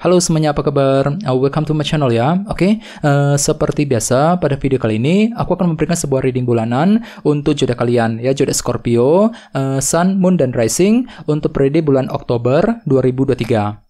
Halo semuanya, apa kabar? Uh, welcome to my channel ya. Oke, okay? uh, seperti biasa pada video kali ini aku akan memberikan sebuah reading bulanan untuk jodoh kalian ya, jodoh Scorpio, uh, Sun, Moon dan Rising untuk periode bulan Oktober 2023.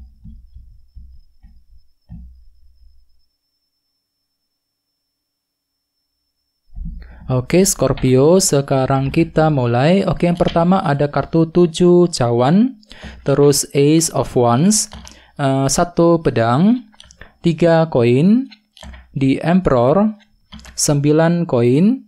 Oke, Scorpio, sekarang kita mulai. Oke, yang pertama ada kartu 7 cawan, terus Ace of Wands, uh, satu pedang, tiga koin, di Emperor, sembilan koin,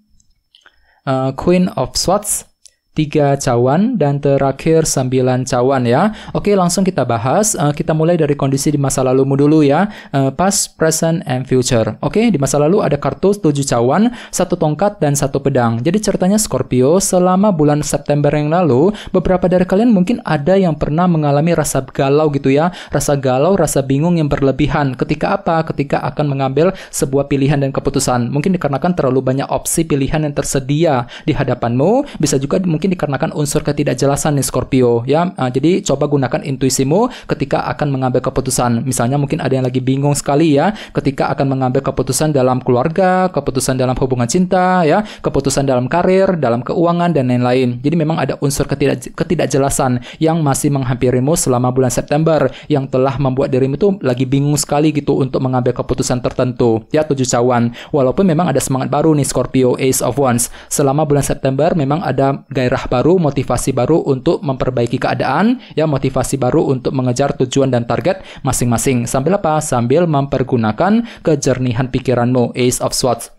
uh, Queen of Swords, tiga cawan dan terakhir sembilan cawan ya. Oke, langsung kita bahas. Uh, kita mulai dari kondisi di masa mu dulu ya. Uh, past, present, and future. Oke, di masa lalu ada kartu tujuh cawan, satu tongkat dan satu pedang. Jadi ceritanya Scorpio selama bulan September yang lalu, beberapa dari kalian mungkin ada yang pernah mengalami rasa galau gitu ya, rasa galau, rasa bingung yang berlebihan. Ketika apa? Ketika akan mengambil sebuah pilihan dan keputusan. Mungkin dikarenakan terlalu banyak opsi pilihan yang tersedia di hadapanmu, bisa juga mungkin mungkin dikarenakan unsur ketidakjelasan nih Scorpio ya. Nah, jadi coba gunakan intuisimu ketika akan mengambil keputusan. Misalnya mungkin ada yang lagi bingung sekali ya ketika akan mengambil keputusan dalam keluarga, keputusan dalam hubungan cinta ya, keputusan dalam karir, dalam keuangan dan lain-lain. Jadi memang ada unsur ketidak ketidakjelasan yang masih menghampirimu selama bulan September yang telah membuat dirimu itu lagi bingung sekali gitu untuk mengambil keputusan tertentu ya tujuh cawan. Walaupun memang ada semangat baru nih Scorpio Ace of Wands. Selama bulan September memang ada gairah gairah baru, motivasi baru untuk memperbaiki keadaan, ya motivasi baru untuk mengejar tujuan dan target masing-masing. Sambil apa? Sambil mempergunakan kejernihan pikiranmu. Ace of Swords.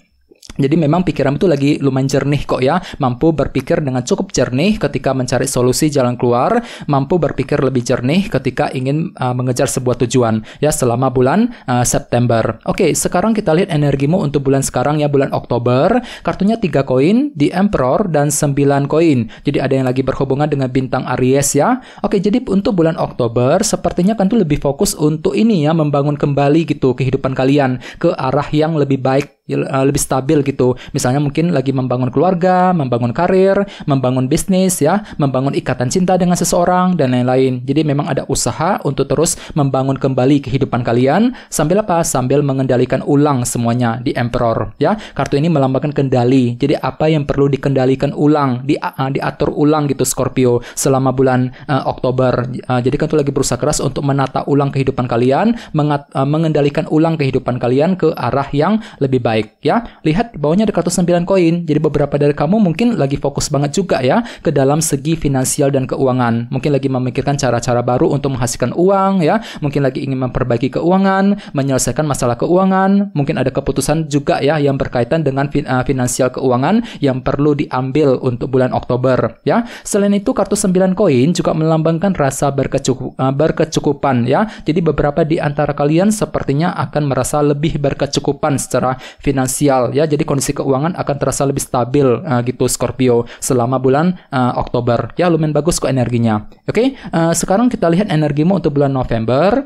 Jadi memang pikiran itu lagi lumayan jernih kok ya, mampu berpikir dengan cukup jernih ketika mencari solusi jalan keluar, mampu berpikir lebih jernih ketika ingin uh, mengejar sebuah tujuan ya selama bulan uh, September. Oke, okay, sekarang kita lihat energimu untuk bulan sekarang ya bulan Oktober. Kartunya tiga koin, di Emperor dan 9 koin. Jadi ada yang lagi berhubungan dengan bintang Aries ya. Oke, okay, jadi untuk bulan Oktober sepertinya kan tuh lebih fokus untuk ini ya membangun kembali gitu kehidupan kalian ke arah yang lebih baik Ya, eh, lebih stabil gitu. Misalnya mungkin lagi membangun keluarga, membangun karir, membangun bisnis ya, membangun ikatan cinta dengan seseorang dan lain-lain. Jadi memang ada usaha untuk terus membangun kembali kehidupan kalian sambil apa? Sambil mengendalikan ulang semuanya di emperor ya. Kartu ini melambangkan kendali. Jadi apa yang perlu dikendalikan ulang, di uh, diatur ulang gitu Scorpio selama bulan uh, Oktober. Uh, jadi kartu lagi berusaha keras untuk menata ulang kehidupan kalian, mengat, uh, mengendalikan ulang kehidupan kalian ke arah yang lebih baik baik ya. Lihat bawahnya ada kartu 9 koin. Jadi beberapa dari kamu mungkin lagi fokus banget juga ya ke dalam segi finansial dan keuangan. Mungkin lagi memikirkan cara-cara baru untuk menghasilkan uang ya. Mungkin lagi ingin memperbaiki keuangan, menyelesaikan masalah keuangan. Mungkin ada keputusan juga ya yang berkaitan dengan eh, finansial keuangan yang perlu diambil untuk bulan Oktober ya. Selain itu kartu 9 koin juga melambangkan rasa berkecukup, eh, berkecukupan ya. Jadi beberapa di antara kalian sepertinya akan merasa lebih berkecukupan secara finansial ya. Jadi kondisi keuangan akan terasa lebih stabil uh, gitu Scorpio selama bulan uh, Oktober. Ya lumayan bagus kok energinya. Oke, okay? uh, eh, sekarang kita lihat energimu untuk bulan November.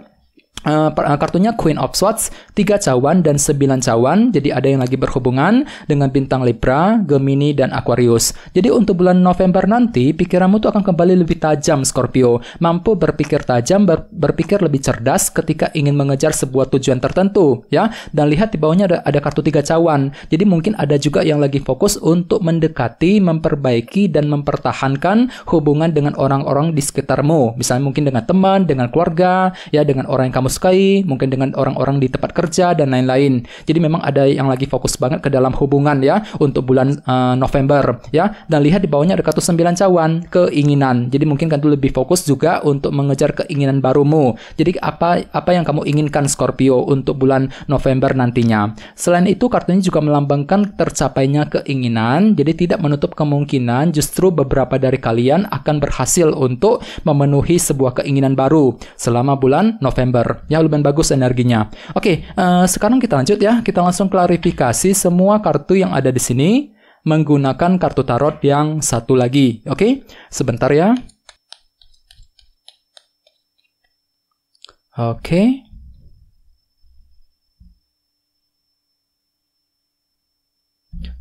Uh, kartunya Queen of Swords, tiga cawan dan 9 cawan, jadi ada yang lagi berhubungan dengan bintang Libra, Gemini, dan Aquarius. Jadi untuk bulan November nanti, pikiranmu tuh akan kembali lebih tajam, Scorpio. Mampu berpikir tajam, ber berpikir lebih cerdas ketika ingin mengejar sebuah tujuan tertentu, ya. Dan lihat di bawahnya ada, ada kartu tiga cawan, jadi mungkin ada juga yang lagi fokus untuk mendekati, memperbaiki, dan mempertahankan hubungan dengan orang-orang di sekitarmu. Misalnya mungkin dengan teman, dengan keluarga, ya, dengan orang yang kamu mungkin dengan orang-orang di tempat kerja dan lain-lain. Jadi memang ada yang lagi fokus banget ke dalam hubungan ya untuk bulan uh, November ya. Dan lihat di bawahnya ada kartu 9 cawan, keinginan. Jadi mungkin kan itu lebih fokus juga untuk mengejar keinginan barumu. Jadi apa apa yang kamu inginkan Scorpio untuk bulan November nantinya. Selain itu kartunya juga melambangkan tercapainya keinginan, jadi tidak menutup kemungkinan justru beberapa dari kalian akan berhasil untuk memenuhi sebuah keinginan baru selama bulan November. Ya, lumayan bagus energinya. Oke, uh, sekarang kita lanjut ya. Kita langsung klarifikasi semua kartu yang ada di sini menggunakan kartu tarot yang satu lagi. Oke, sebentar ya. Oke.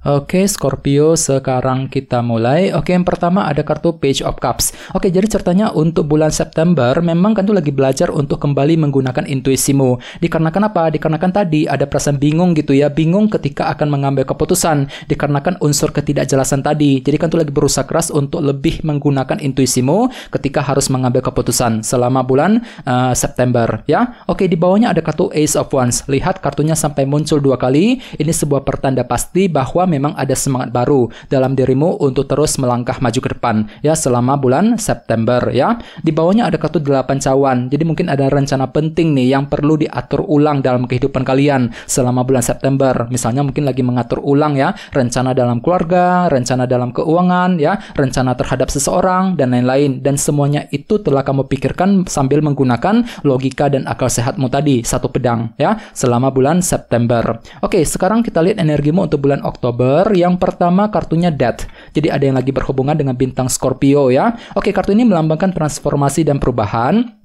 Oke, Scorpio, sekarang kita mulai. Oke, yang pertama ada kartu Page of Cups. Oke, jadi ceritanya untuk bulan September memang kan tuh lagi belajar untuk kembali menggunakan intuisimu. Dikarenakan apa? Dikarenakan tadi ada perasaan bingung gitu ya, bingung ketika akan mengambil keputusan dikarenakan unsur ketidakjelasan tadi. Jadi kan tuh lagi berusaha keras untuk lebih menggunakan intuisimu ketika harus mengambil keputusan selama bulan uh, September ya. Oke, di bawahnya ada kartu Ace of Wands. Lihat kartunya sampai muncul dua kali. Ini sebuah pertanda pasti bahwa memang ada semangat baru dalam dirimu untuk terus melangkah maju ke depan ya selama bulan September ya. Di bawahnya ada kartu 8 cawan. Jadi mungkin ada rencana penting nih yang perlu diatur ulang dalam kehidupan kalian selama bulan September. Misalnya mungkin lagi mengatur ulang ya rencana dalam keluarga, rencana dalam keuangan ya, rencana terhadap seseorang dan lain-lain dan semuanya itu telah kamu pikirkan sambil menggunakan logika dan akal sehatmu tadi satu pedang ya selama bulan September. Oke, sekarang kita lihat energimu untuk bulan Oktober yang pertama kartunya Death. Jadi ada yang lagi berhubungan dengan bintang Scorpio ya. Oke, kartu ini melambangkan transformasi dan perubahan.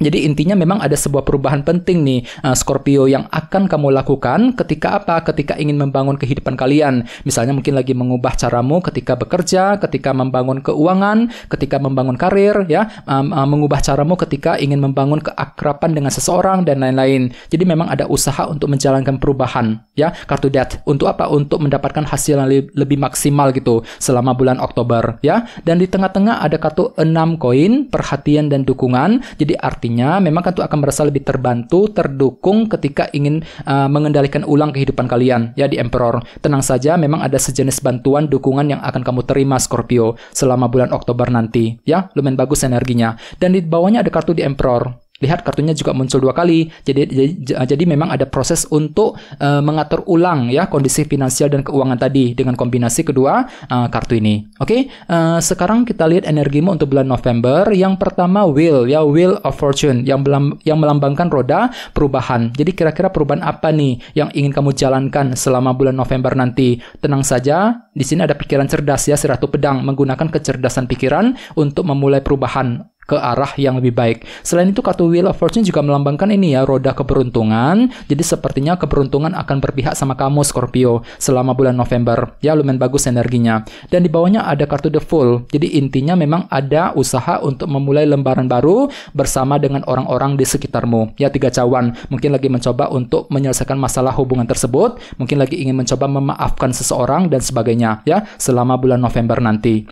Jadi intinya memang ada sebuah perubahan penting nih eh, Scorpio yang akan kamu lakukan ketika apa? Ketika ingin membangun kehidupan kalian. Misalnya mungkin lagi mengubah caramu ketika bekerja, ketika membangun keuangan, ketika membangun karir ya, eh, mengubah caramu ketika ingin membangun keakraban dengan seseorang dan lain-lain. Jadi memang ada usaha untuk menjalankan perubahan ya. Kartu Death untuk apa? Untuk mendapatkan hasil yang lebih maksimal gitu selama bulan Oktober ya. Dan di tengah-tengah ada kartu 6 koin, perhatian dan dukungan. Jadi artinya Artinya, memang kan itu akan merasa lebih terbantu, terdukung ketika ingin uh, mengendalikan ulang kehidupan kalian, ya di Emperor. Tenang saja, memang ada sejenis bantuan dukungan yang akan kamu terima Scorpio selama bulan Oktober nanti, ya. Lumayan bagus energinya. Dan di bawahnya ada kartu di Emperor. Lihat kartunya juga muncul dua kali. Jadi jadi, jadi memang ada proses untuk uh, mengatur ulang ya kondisi finansial dan keuangan tadi dengan kombinasi kedua uh, kartu ini. Oke, okay? uh, eh, sekarang kita lihat energimu untuk bulan November. Yang pertama will ya will of fortune yang belam, yang melambangkan roda perubahan. Jadi kira-kira perubahan apa nih yang ingin kamu jalankan selama bulan November nanti? Tenang saja, di sini ada pikiran cerdas ya seratu Pedang menggunakan kecerdasan pikiran untuk memulai perubahan ke arah yang lebih baik. Selain itu kartu Wheel of Fortune juga melambangkan ini ya roda keberuntungan. Jadi sepertinya keberuntungan akan berpihak sama kamu Scorpio selama bulan November. Ya lumayan bagus energinya. Dan di bawahnya ada kartu The Fool. Jadi intinya memang ada usaha untuk memulai lembaran baru bersama dengan orang-orang di sekitarmu. Ya tiga cawan mungkin lagi mencoba untuk menyelesaikan masalah hubungan tersebut, mungkin lagi ingin mencoba memaafkan seseorang dan sebagainya ya selama bulan November nanti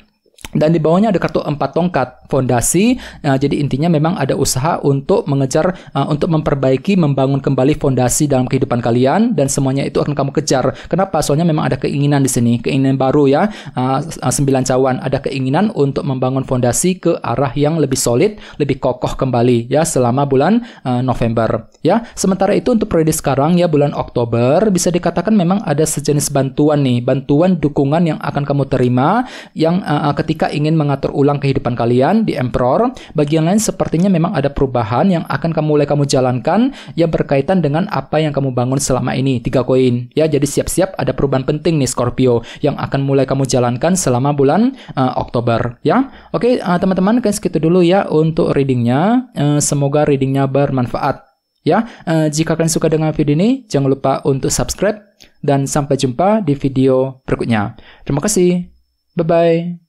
dan di bawahnya ada kartu empat tongkat fondasi. Nah, jadi intinya memang ada usaha untuk mengejar, uh, untuk memperbaiki, membangun kembali fondasi dalam kehidupan kalian dan semuanya itu akan kamu kejar. Kenapa? Soalnya memang ada keinginan di sini, keinginan baru ya. Uh, sembilan cawan ada keinginan untuk membangun fondasi ke arah yang lebih solid, lebih kokoh kembali ya selama bulan uh, November ya. Sementara itu untuk periode sekarang ya bulan Oktober bisa dikatakan memang ada sejenis bantuan nih, bantuan dukungan yang akan kamu terima yang uh, ketika jika ingin mengatur ulang kehidupan kalian di Emperor, bagian lain sepertinya memang ada perubahan yang akan kamu mulai kamu jalankan yang berkaitan dengan apa yang kamu bangun selama ini. Tiga koin. Ya, jadi siap-siap ada perubahan penting nih Scorpio yang akan mulai kamu jalankan selama bulan uh, Oktober. Ya, oke uh, teman-teman, kayak segitu dulu ya untuk readingnya. Uh, semoga readingnya bermanfaat. Ya, eh, jika kalian suka dengan video ini, jangan lupa untuk subscribe dan sampai jumpa di video berikutnya. Terima kasih. Bye-bye.